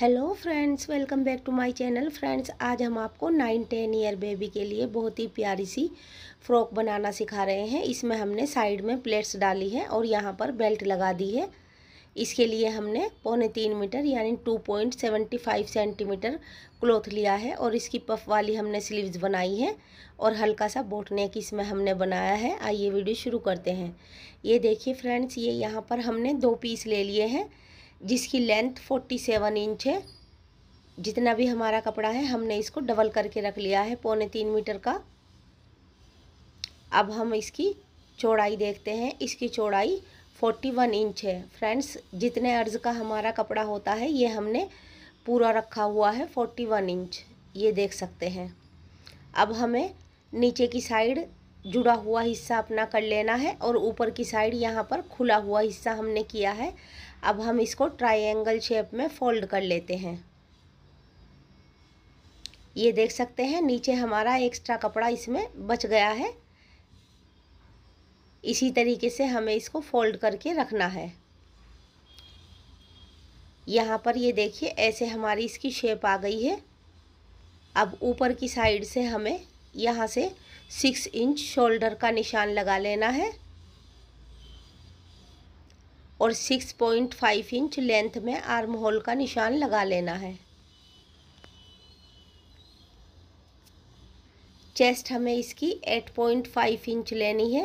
hello friends welcome back to my channel friends आज हम आपको नाइन टेन ईयर बेबी के लिए बहुत ही प्यारी सी फ्रॉक बनाना सिखा रहे हैं इसमें हमने साइड में प्लेट्स डाली है और यहाँ पर बेल्ट लगा दी है इसके लिए हमने पौने तीन मीटर यानी two point seventy five centimetre cloth लिया है और इसकी पफ वाली हमने स्लीव्स बनाई है और हल्का सा बोटनेक इसमें हमने बनाया है आइए वीडियो शुरू करते हैं ये देखिए फ्रेंड्स ये यहाँ पर हमने दो पीस ले लिए हैं जिसकी लेंथ फोर्टी सेवन इंच है जितना भी हमारा कपड़ा है हमने इसको डबल करके रख लिया है पौने तीन मीटर का अब हम इसकी चौड़ाई देखते हैं इसकी चौड़ाई फोर्टी वन इंच है फ्रेंड्स जितने अर्ज का हमारा कपड़ा होता है ये हमने पूरा रखा हुआ है फोर्टी वन इंच ये देख सकते हैं अब हमें नीचे की साइड जुड़ा हुआ हिस्सा अपना कर लेना है और ऊपर की साइड यहाँ पर खुला हुआ हिस्सा हमने किया है अब हम इसको ट्राइंगल शेप में फोल्ड कर लेते हैं ये देख सकते हैं नीचे हमारा एक्स्ट्रा कपड़ा इसमें बच गया है इसी तरीके से हमें इसको फोल्ड करके रखना है यहाँ पर ये देखिए ऐसे हमारी इसकी शेप आ गई है अब ऊपर की साइड से हमें यहाँ से सिक्स इंच शोल्डर का निशान लगा लेना है और 6.5 इंच लेंथ में आर्म होल का निशान लगा लेना है चेस्ट हमें इसकी 8.5 इंच लेनी है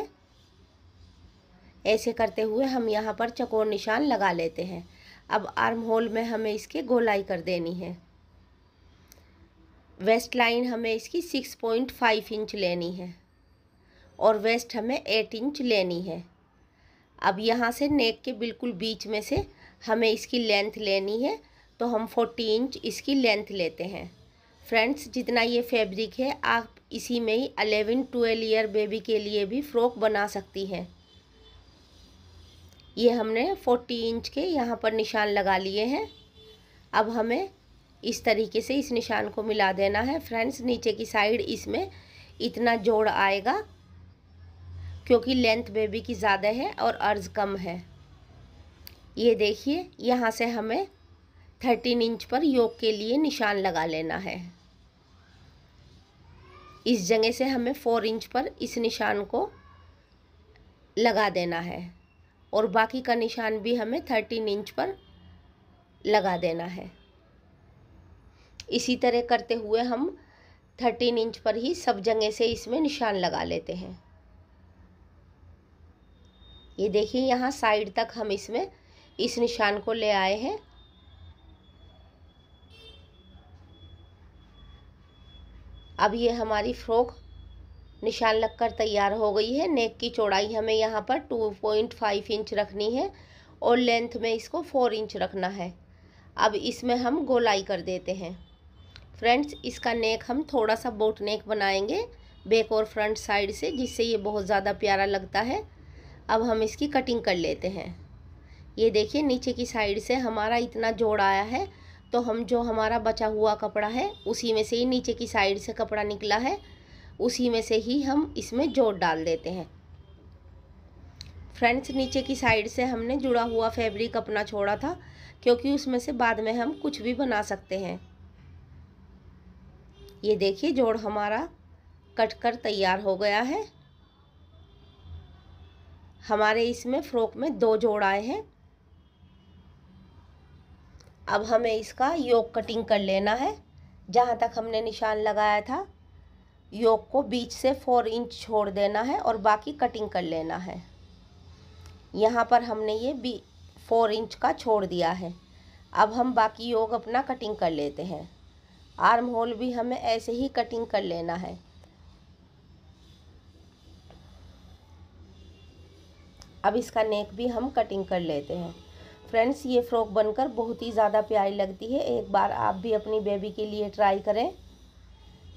ऐसे करते हुए हम यहाँ पर चकोर निशान लगा लेते हैं अब आर्म होल में हमें इसकी गोलाई कर देनी है वेस्ट लाइन हमें इसकी 6.5 इंच लेनी है और वेस्ट हमें 8 इंच लेनी है अब यहाँ से नेक के बिल्कुल बीच में से हमें इसकी लेंथ लेनी है तो हम फोर्टी इंच इसकी लेंथ लेते हैं फ्रेंड्स जितना ये फैब्रिक है आप इसी में ही अलेवन ट्वेल्व ईयर बेबी के लिए भी फ्रॉक बना सकती हैं ये हमने फोर्टी इंच के यहाँ पर निशान लगा लिए हैं अब हमें इस तरीके से इस निशान को मिला देना है फ्रेंड्स नीचे की साइड इसमें इतना जोड़ आएगा क्योंकि लेंथ बेबी की ज़्यादा है और अर्ज कम है ये देखिए यहाँ से हमें थर्टीन इंच पर योग के लिए निशान लगा लेना है इस जगह से हमें फोर इंच पर इस निशान को लगा देना है और बाकी का निशान भी हमें थर्टीन इंच पर लगा देना है इसी तरह करते हुए हम थर्टीन इंच पर ही सब जगह से इसमें निशान लगा लेते हैं ये देखिए यहाँ साइड तक हम इसमें इस निशान को ले आए हैं अब ये हमारी फ्रॉक निशान लगकर तैयार हो गई है नेक की चौड़ाई हमें यहाँ पर टू पॉइंट फाइव इंच रखनी है और लेंथ में इसको फोर इंच रखना है अब इसमें हम गोलाई कर देते हैं फ्रेंड्स इसका नेक हम थोड़ा सा बोट नेक बनाएंगे बैक और फ्रंट साइड से जिससे ये बहुत ज़्यादा प्यारा लगता है अब हम इसकी कटिंग कर लेते हैं ये देखिए नीचे की साइड से हमारा इतना जोड़ आया है तो हम जो हमारा बचा हुआ कपड़ा है उसी में से ही नीचे की साइड से कपड़ा निकला है उसी में से ही हम इसमें जोड़ डाल देते हैं फ्रेंड्स नीचे की साइड से हमने जुड़ा हुआ फैब्रिक अपना छोड़ा था क्योंकि उसमें से बाद में हम कुछ भी बना सकते हैं ये देखिए जोड़ हमारा कट कर तैयार हो गया है हमारे इसमें फ्रॉक में दो जोड़ आए हैं अब हमें इसका योग कटिंग कर लेना है जहाँ तक हमने निशान लगाया था योग को बीच से फोर इंच छोड़ देना है और बाकी कटिंग कर लेना है यहाँ पर हमने ये बी फोर इंच का छोड़ दिया है अब हम बाकी योग अपना कटिंग कर लेते हैं आर्म होल भी हमें ऐसे ही कटिंग कर लेना है अब इसका नेक भी हम कटिंग कर लेते हैं फ्रेंड्स ये फ्रॉक बनकर बहुत ही ज़्यादा प्यारी लगती है एक बार आप भी अपनी बेबी के लिए ट्राई करें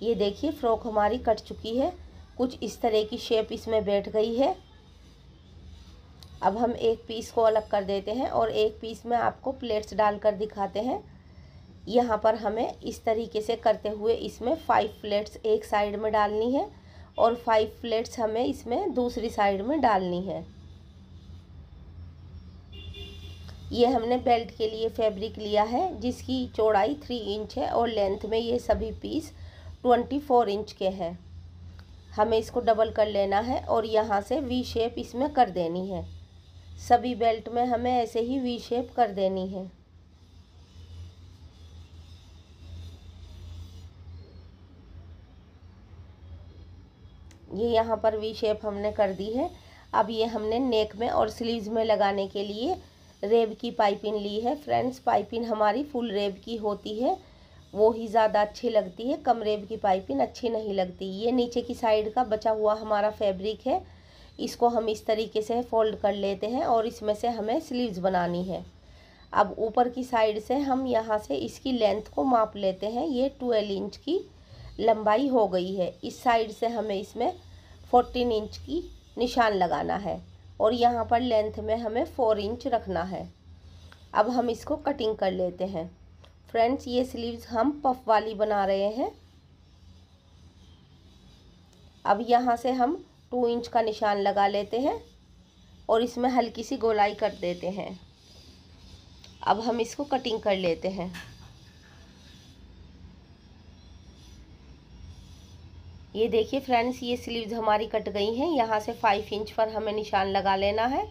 ये देखिए फ्रॉक हमारी कट चुकी है कुछ इस तरह की शेप इसमें बैठ गई है अब हम एक पीस को अलग कर देते हैं और एक पीस में आपको प्लेट्स डालकर दिखाते हैं यहाँ पर हमें इस तरीके से करते हुए इसमें फाइव प्लेट्स एक साइड में डालनी है और फाइव प्लेट्स हमें इसमें दूसरी साइड में डालनी है ये हमने बेल्ट के लिए फैब्रिक लिया है जिसकी चौड़ाई थ्री इंच है और लेंथ में ये सभी पीस ट्वेंटी फोर इंच के हैं हमें इसको डबल कर लेना है और यहाँ से वी शेप इसमें कर देनी है सभी बेल्ट में हमें ऐसे ही वी शेप कर देनी है ये यहाँ पर वी शेप हमने कर दी है अब ये हमने नेक में और स्लीव्स में लगाने के लिए रेब की पाइपिंग ली है फ्रेंड्स पाइपिंग हमारी फुल रेब की होती है वो ही ज़्यादा अच्छी लगती है कम रेब की पाइपिंग अच्छी नहीं लगती ये नीचे की साइड का बचा हुआ हमारा फैब्रिक है इसको हम इस तरीके से फोल्ड कर लेते हैं और इसमें से हमें स्लीव्स बनानी है अब ऊपर की साइड से हम यहाँ से इसकी लेंथ को माप लेते हैं ये ट्वेल्व इंच की लंबाई हो गई है इस साइड से हमें इसमें फोर्टीन इंच की निशान लगाना है और यहाँ पर लेंथ में हमें फ़ोर इंच रखना है अब हम इसको कटिंग कर लेते हैं फ्रेंड्स ये स्लीव्स हम पफ वाली बना रहे हैं अब यहाँ से हम टू इंच का निशान लगा लेते हैं और इसमें हल्की सी गोलाई कर देते हैं अब हम इसको कटिंग कर लेते हैं ये देखिए फ्रेंड्स ये स्लीव्स हमारी कट गई हैं यहाँ से फाइव इंच पर हमें निशान लगा लेना है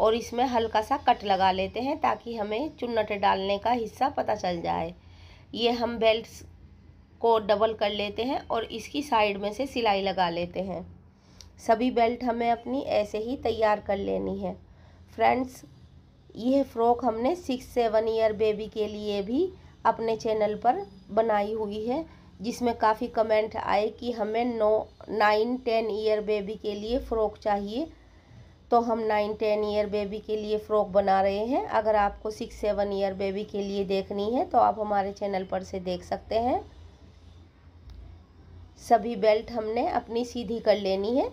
और इसमें हल्का सा कट लगा लेते हैं ताकि हमें चुन्नट डालने का हिस्सा पता चल जाए ये हम बेल्ट को डबल कर लेते हैं और इसकी साइड में से सिलाई लगा लेते हैं सभी बेल्ट हमें अपनी ऐसे ही तैयार कर लेनी है फ्रेंड्स यह फ्रॉक हमने सिक्स सेवन ईयर बेबी के लिए भी अपने चैनल पर बनाई हुई है जिसमें काफ़ी कमेंट आए कि हमें नो नाइन टेन ईयर बेबी के लिए फ़्रॉक चाहिए तो हम नाइन टेन ईयर बेबी के लिए फ़्रॉक बना रहे हैं अगर आपको सिक्स सेवन ईयर बेबी के लिए देखनी है तो आप हमारे चैनल पर से देख सकते हैं सभी बेल्ट हमने अपनी सीधी कर लेनी है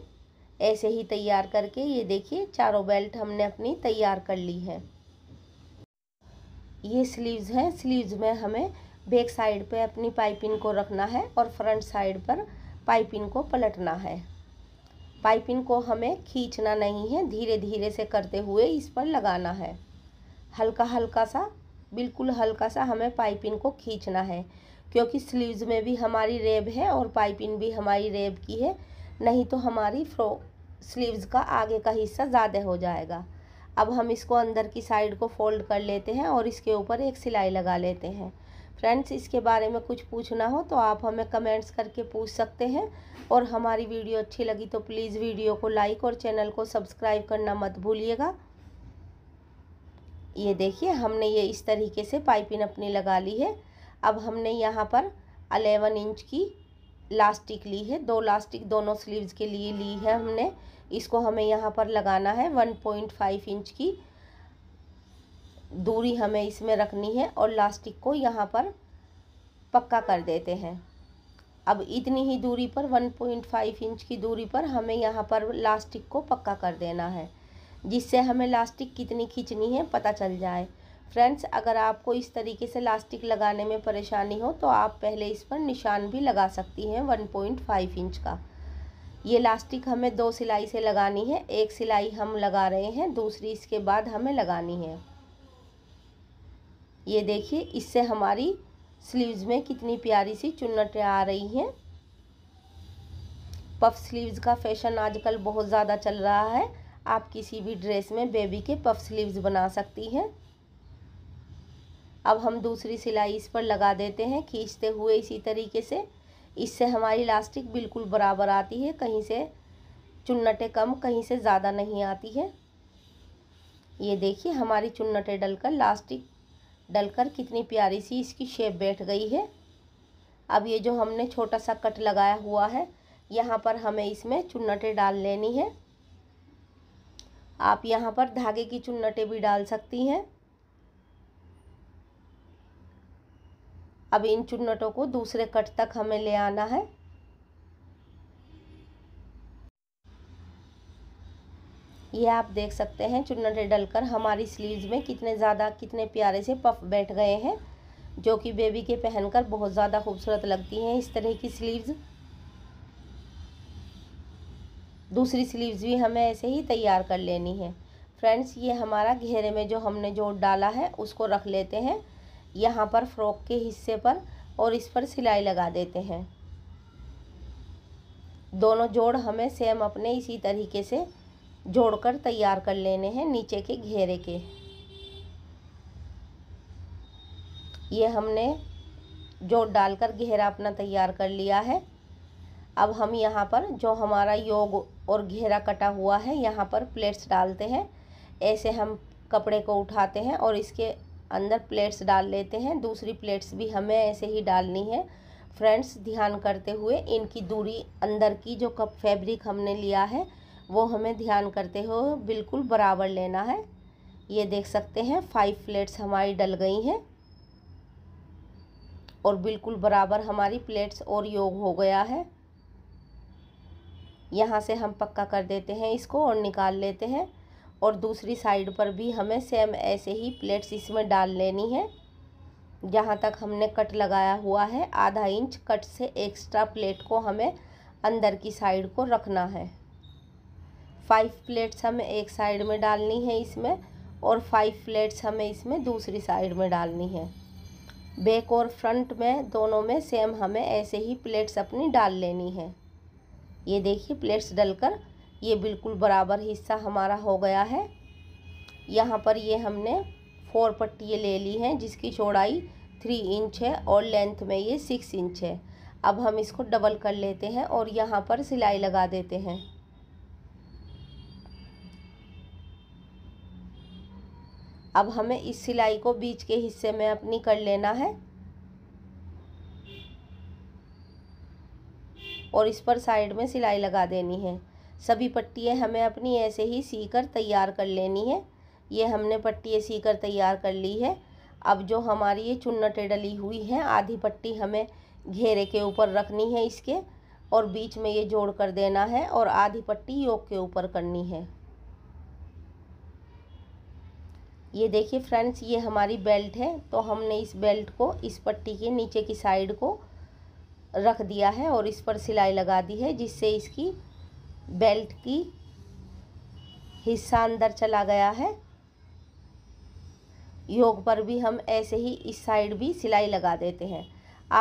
ऐसे ही तैयार करके ये देखिए चारों बेल्ट हमने अपनी तैयार कर ली है ये स्लीव्स हैं स्लीव्स में हमें बैक साइड पे अपनी पाइपिंग को रखना है और फ्रंट साइड पर पाइपिंग को पलटना है पाइपिंग को हमें खींचना नहीं है धीरे धीरे से करते हुए इस पर लगाना है हल्का हल्का सा बिल्कुल हल्का सा हमें पाइपिंग को खींचना है क्योंकि स्लीव्स में भी हमारी रेब है और पाइपिंग भी हमारी रेब की है नहीं तो हमारी फ्रो स्लीव्स का आगे का हिस्सा ज़्यादा हो जाएगा अब हम इसको अंदर की साइड को फोल्ड कर लेते हैं और इसके ऊपर एक सिलाई लगा लेते हैं फ्रेंड्स इसके बारे में कुछ पूछना हो तो आप हमें कमेंट्स करके पूछ सकते हैं और हमारी वीडियो अच्छी लगी तो प्लीज़ वीडियो को लाइक और चैनल को सब्सक्राइब करना मत भूलिएगा ये देखिए हमने ये इस तरीके से पाइपिंग अपनी लगा ली है अब हमने यहाँ पर अलेवन इंच की लास्टिक ली है दो लास्टिक दोनों स्लीव्स के लिए ली है हमने इसको हमें यहाँ पर लगाना है वन पॉइंट फाइव इंच की दूरी हमें इसमें रखनी है और लास्टिक को यहाँ पर पक्का कर देते हैं अब इतनी ही दूरी पर 1.5 इंच की दूरी पर हमें यहाँ पर लास्टिक को पक्का कर देना है जिससे हमें लास्टिक कितनी खींचनी है पता चल जाए फ्रेंड्स अगर आपको इस तरीके से लास्टिक लगाने में परेशानी हो तो आप पहले इस पर निशान भी लगा सकती हैं 1.5 इंच का ये लास्टिक हमें दो सिलाई से लगानी है एक सिलाई हम लगा रहे हैं दूसरी इसके बाद हमें लगानी है ये देखिए इससे हमारी स्लीव्स में कितनी प्यारी सी चुन्नटें आ रही हैं पफ स्लीव्स का फैशन आजकल बहुत ज़्यादा चल रहा है आप किसी भी ड्रेस में बेबी के पफ स्लीव्स बना सकती हैं अब हम दूसरी सिलाई इस पर लगा देते हैं खींचते हुए इसी तरीके से इससे हमारी लास्टिक बिल्कुल बराबर आती है कहीं से चुन्नटें कम कहीं से ज़्यादा नहीं आती है ये देखिए हमारी चुन्नटें डलकर लास्टिक डलकर कितनी प्यारी सी इसकी शेप बैठ गई है अब ये जो हमने छोटा सा कट लगाया हुआ है यहाँ पर हमें इसमें चुन्नटें डाल लेनी है आप यहाँ पर धागे की चुन्नटें भी डाल सकती हैं अब इन चुन्नटों को दूसरे कट तक हमें ले आना है ये आप देख सकते हैं डल डलकर हमारी स्लीव्स में कितने ज़्यादा कितने प्यारे से पफ बैठ गए हैं जो कि बेबी के पहनकर बहुत ज़्यादा खूबसूरत लगती हैं इस तरह की स्लीव्स दूसरी स्लीव्स भी हमें ऐसे ही तैयार कर लेनी है फ्रेंड्स ये हमारा घेरे में जो हमने जोड़ डाला है उसको रख लेते हैं यहाँ पर फ्रॉक के हिस्से पर और इस पर सिलाई लगा देते हैं दोनों जोड़ हमें सेम अपने इसी तरीके से जोड़कर तैयार कर लेने हैं नीचे के घेरे के ये हमने जोड़ डालकर घेरा अपना तैयार कर लिया है अब हम यहाँ पर जो हमारा योग और घेरा कटा हुआ है यहाँ पर प्लेट्स डालते हैं ऐसे हम कपड़े को उठाते हैं और इसके अंदर प्लेट्स डाल लेते हैं दूसरी प्लेट्स भी हमें ऐसे ही डालनी है फ्रेंड्स ध्यान करते हुए इनकी दूरी अंदर की जो कप फैब्रिक हमने लिया है वो हमें ध्यान करते हुए बिल्कुल बराबर लेना है ये देख सकते हैं फाइव प्लेट्स हमारी डल गई हैं और बिल्कुल बराबर हमारी प्लेट्स और योग हो गया है यहाँ से हम पक्का कर देते हैं इसको और निकाल लेते हैं और दूसरी साइड पर भी हमें सेम ऐसे ही प्लेट्स इसमें डाल लेनी है जहाँ तक हमने कट लगाया हुआ है आधा इंच कट से एक्स्ट्रा प्लेट को हमें अंदर की साइड को रखना है फाइव प्लेट्स हमें एक साइड में डालनी है इसमें और फाइव प्लेट्स हमें इसमें दूसरी साइड में डालनी है बैक और फ्रंट में दोनों में सेम हमें ऐसे ही प्लेट्स अपनी डाल लेनी है ये देखिए प्लेट्स डलकर ये बिल्कुल बराबर हिस्सा हमारा हो गया है यहाँ पर ये हमने फोर पट्टियाँ ले ली हैं जिसकी चौड़ाई थ्री इंच है और लेंथ में ये सिक्स इंच है अब हम इसको डबल कर लेते हैं और यहाँ पर सिलाई लगा देते हैं अब हमें इस सिलाई को बीच के हिस्से में अपनी कर लेना है और इस पर साइड में सिलाई लगा देनी है सभी पट्टियाँ हमें अपनी ऐसे ही सी कर तैयार कर लेनी है ये हमने पट्टी सी कर तैयार कर ली है अब जो हमारी ये चुन्नटे डली हुई है आधी पट्टी हमें घेरे के ऊपर रखनी है इसके और बीच में ये जोड़ कर देना है और आधी पट्टी योग के ऊपर करनी है ये देखिए फ्रेंड्स ये हमारी बेल्ट है तो हमने इस बेल्ट को इस पट्टी के नीचे की साइड को रख दिया है और इस पर सिलाई लगा दी है जिससे इसकी बेल्ट की हिस्सा अंदर चला गया है योग पर भी हम ऐसे ही इस साइड भी सिलाई लगा देते हैं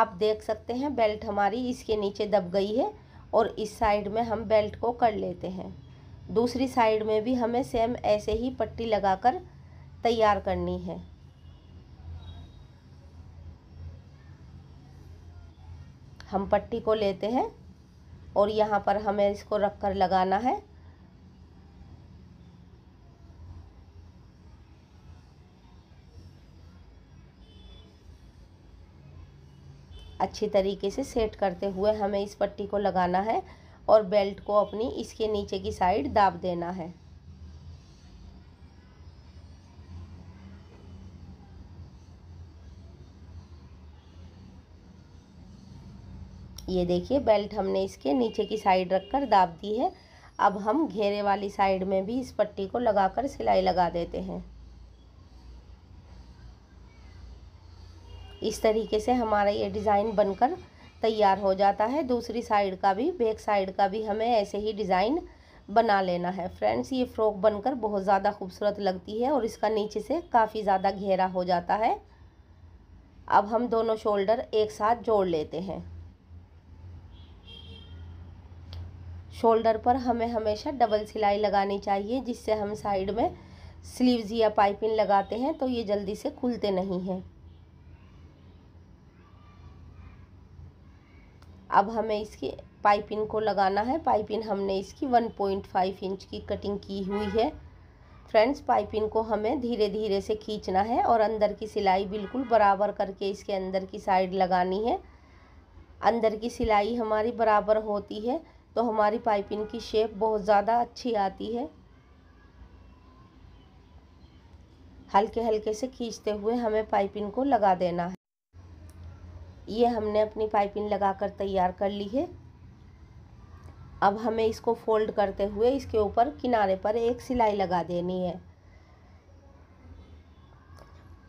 आप देख सकते हैं बेल्ट हमारी इसके नीचे दब गई है और इस साइड में हम बेल्ट को कर लेते हैं दूसरी साइड में भी हमें सेम ऐसे ही पट्टी लगाकर तैयार करनी है हम पट्टी को लेते हैं और यहाँ पर हमें इसको रख कर लगाना है अच्छी तरीके से सेट करते हुए हमें इस पट्टी को लगाना है और बेल्ट को अपनी इसके नीचे की साइड दाब देना है ये देखिए बेल्ट हमने इसके नीचे की साइड रखकर दाब दी है अब हम घेरे वाली साइड में भी इस पट्टी को लगाकर सिलाई लगा देते हैं इस तरीके से हमारा ये डिज़ाइन बनकर तैयार हो जाता है दूसरी साइड का भी बैक साइड का भी हमें ऐसे ही डिज़ाइन बना लेना है फ्रेंड्स ये फ़्रॉक बनकर बहुत ज़्यादा खूबसूरत लगती है और इसका नीचे से काफ़ी ज़्यादा घेरा हो जाता है अब हम दोनों शोल्डर एक साथ जोड़ लेते हैं शोल्डर पर हमें हमेशा डबल सिलाई लगानी चाहिए जिससे हम साइड में स्लीव्स या पाइपिंग लगाते हैं तो ये जल्दी से खुलते नहीं हैं अब हमें इसकी पाइपिंग को लगाना है पाइपिंग हमने इसकी 1.5 इंच की कटिंग की हुई है फ्रेंड्स पाइपिंग को हमें धीरे धीरे से खींचना है और अंदर की सिलाई बिल्कुल बराबर करके इसके अंदर की साइड लगानी है अंदर की सिलाई हमारी बराबर होती है तो हमारी पाइपिंग की शेप बहुत ज़्यादा अच्छी आती है हल्के हल्के से खींचते हुए हमें पाइपिंग को लगा देना है ये हमने अपनी पाइपिंग लगाकर तैयार कर ली है अब हमें इसको फोल्ड करते हुए इसके ऊपर किनारे पर एक सिलाई लगा देनी है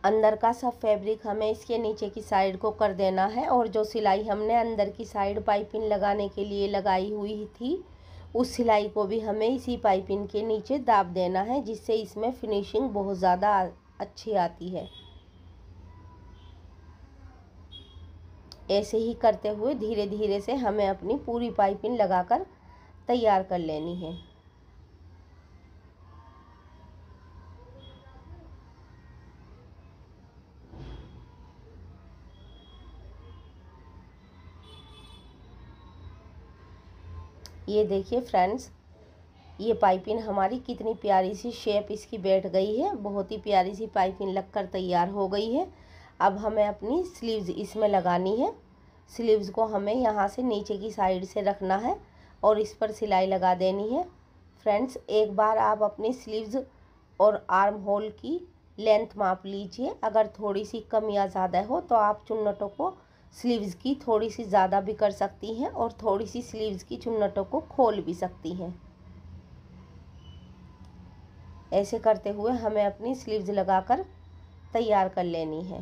अंदर का सब फैब्रिक हमें इसके नीचे की साइड को कर देना है और जो सिलाई हमने अंदर की साइड पाइपिंग लगाने के लिए लगाई हुई थी उस सिलाई को भी हमें इसी पाइपिंग के नीचे दाब देना है जिससे इसमें फिनिशिंग बहुत ज़्यादा अच्छी आती है ऐसे ही करते हुए धीरे धीरे से हमें अपनी पूरी पाइपिंग लगाकर तैयार कर लेनी है ये देखिए फ्रेंड्स ये पाइपिंग हमारी कितनी प्यारी सी शेप इसकी बैठ गई है बहुत ही प्यारी सी पाइपिंग लगकर तैयार हो गई है अब हमें अपनी स्लीव्स इसमें लगानी है स्लीव्स को हमें यहाँ से नीचे की साइड से रखना है और इस पर सिलाई लगा देनी है फ्रेंड्स एक बार आप अपनी स्लीव्स और आर्म होल की लेंथ माप लीजिए अगर थोड़ी सी कम या ज़्यादा हो तो आप चुन्नटों को स्लीव्स की थोड़ी सी ज़्यादा भी कर सकती हैं और थोड़ी सी स्लीव्स की चुन्नटों को खोल भी सकती हैं ऐसे करते हुए हमें अपनी स्लीव्स लगाकर तैयार कर लेनी है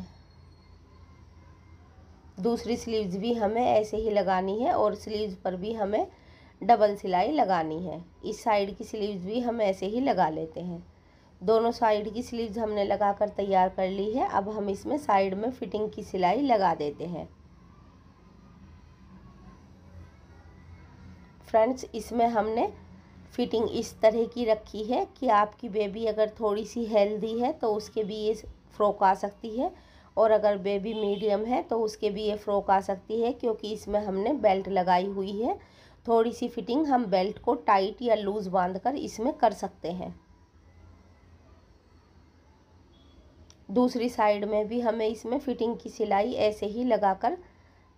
दूसरी स्लीव्स भी हमें ऐसे ही लगानी है और स्लीव्स पर भी हमें डबल सिलाई लगानी है इस साइड की स्लीव्स भी हम ऐसे ही लगा लेते हैं दोनों साइड की स्लीव्स हमने लगाकर तैयार कर ली है अब हम इसमें साइड में फ़िटिंग की सिलाई लगा देते हैं फ्रेंड्स इसमें हमने फिटिंग इस तरह की रखी है कि आपकी बेबी अगर थोड़ी सी हेल्दी है तो उसके भी ये फ्रॉक आ सकती है और अगर बेबी मीडियम है तो उसके भी ये फ्रॉक आ सकती है क्योंकि इसमें हमने बेल्ट लगाई हुई है थोड़ी सी फिटिंग हम बेल्ट को टाइट या लूज़ बांध कर इसमें कर सकते हैं दूसरी साइड में भी हमें इसमें फिटिंग की सिलाई ऐसे ही लगाकर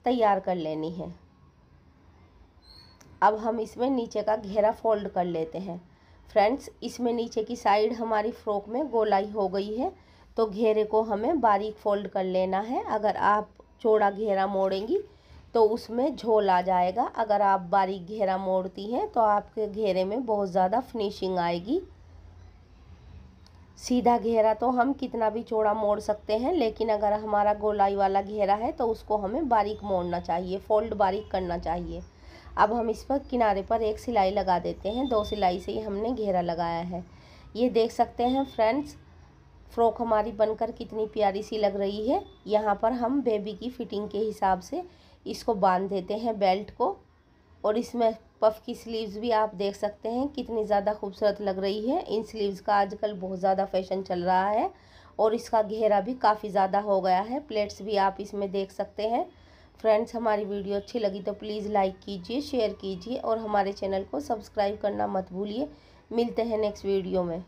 तैयार कर लेनी है अब हम इसमें नीचे का घेरा फोल्ड कर लेते हैं फ्रेंड्स इसमें नीचे की साइड हमारी फ्रॉक में गोलाई हो गई है तो घेरे को हमें बारीक फोल्ड कर लेना है अगर आप चौड़ा घेरा मोड़ेंगी तो उसमें झोल आ जाएगा अगर आप बारीक घेरा मोड़ती हैं तो आपके घेरे में बहुत ज़्यादा फिनिशिंग आएगी सीधा घेरा तो हम कितना भी चौड़ा मोड़ सकते हैं लेकिन अगर हमारा गोलाई वाला घेरा है तो उसको हमें बारीक मोड़ना चाहिए फोल्ड बारीक करना चाहिए अब हम इस पर किनारे पर एक सिलाई लगा देते हैं दो सिलाई से ही हमने घेरा लगाया है ये देख सकते हैं फ्रेंड्स फ्रॉक हमारी बनकर कितनी प्यारी सी लग रही है यहाँ पर हम बेबी की फिटिंग के हिसाब से इसको बांध देते हैं बेल्ट को और इसमें पफ की स्लीव्स भी आप देख सकते हैं कितनी ज़्यादा खूबसूरत लग रही है इन स्लीव्स का आजकल बहुत ज़्यादा फैशन चल रहा है और इसका घेरा भी काफ़ी ज़्यादा हो गया है प्लेट्स भी आप इसमें देख सकते हैं फ्रेंड्स हमारी वीडियो अच्छी लगी तो प्लीज़ लाइक कीजिए शेयर कीजिए और हमारे चैनल को सब्सक्राइब करना मत भूलिए मिलते हैं नेक्स्ट वीडियो में